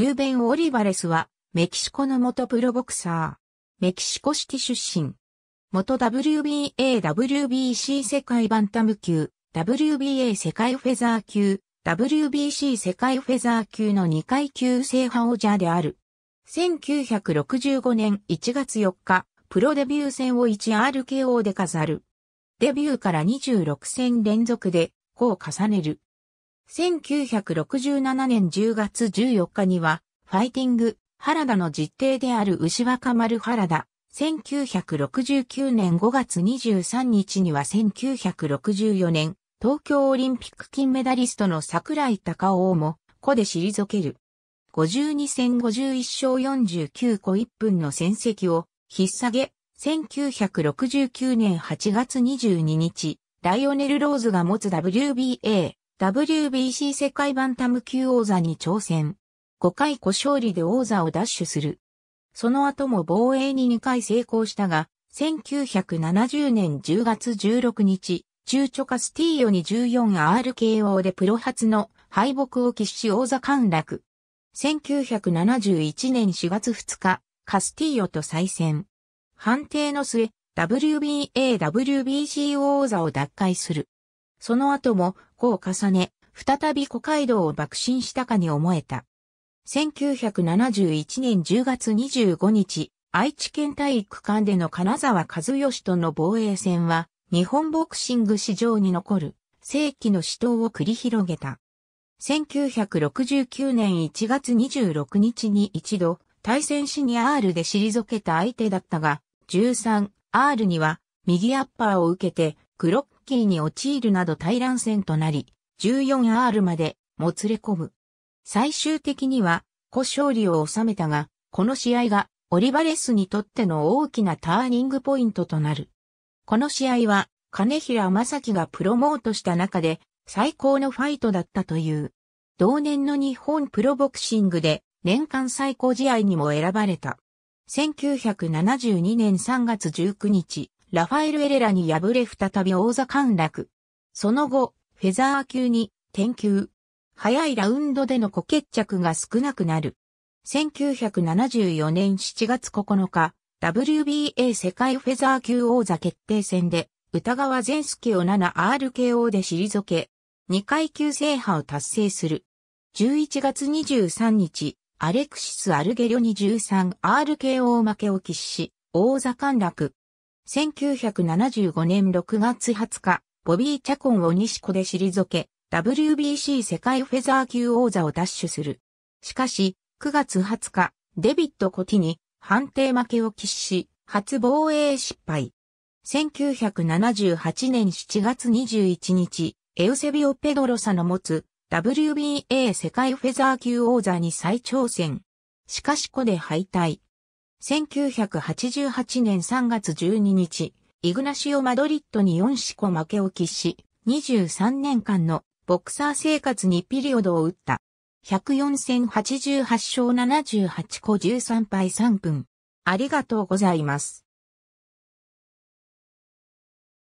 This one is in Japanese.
ルーベン・オリバレスは、メキシコの元プロボクサー。メキシコシティ出身。元 WBA、WBC 世界バンタム級、WBA 世界フェザー級、WBC 世界フェザー級の2階級制覇王者である。1965年1月4日、プロデビュー戦を 1RKO で飾る。デビューから26戦連続で、こを重ねる。1967年10月14日には、ファイティング、原田の実弟である牛若丸原田。1969年5月23日には1964年、東京オリンピック金メダリストの桜井隆夫も、子で退ける。52戦51勝49個1分の戦績を、引っ下げ、1969年8月22日、ライオネル・ローズが持つ WBA WBC 世界バンタム級王座に挑戦。5回小勝利で王座を奪取する。その後も防衛に2回成功したが、1970年10月16日、中チョカスティーヨに 14RKO でプロ初の敗北を喫し王座陥落。1971年4月2日、カスティーヨと再戦。判定の末、WBA、WBC 王座を奪回する。その後も、こう重ね、再び古街道を爆心したかに思えた。1971年10月25日、愛知県体育館での金沢和義との防衛戦は、日本ボクシング史上に残る、世紀の死闘を繰り広げた。1969年1月26日に一度、対戦シニア R で退けた相手だったが、13R には、右アッパーを受けて、クロッキーに陥るなど対乱戦となり、14R までもつれ込む。最終的には、故勝利を収めたが、この試合がオリバレスにとっての大きなターニングポイントとなる。この試合は、金平正樹がプロモートした中で、最高のファイトだったという。同年の日本プロボクシングで、年間最高試合にも選ばれた。1972年3月19日、ラファエル・エレラに敗れ再び王座陥落。その後、フェザー級に転級。早いラウンドでの小決着が少なくなる。1974年7月9日、WBA 世界フェザー級王座決定戦で、歌川善介を 7RKO で退け、2階級制覇を達成する。11月23日、アレクシス・アルゲリョに 13RKO 負けを喫し、王座陥落。1975年6月20日、ボビー・チャコンを西湖で退け、WBC 世界フェザー級王座を奪取する。しかし、9月20日、デビット・コティに判定負けを喫し、初防衛失敗。1978年7月21日、エウセビオ・ペドロサの持つ WBA 世界フェザー級王座に再挑戦。しかし子で敗退。1988年3月12日、イグナシオ・マドリッドに4四個負けを喫し、23年間のボクサー生活にピリオドを打った。104戦88勝78個13敗3分。ありがとうございます。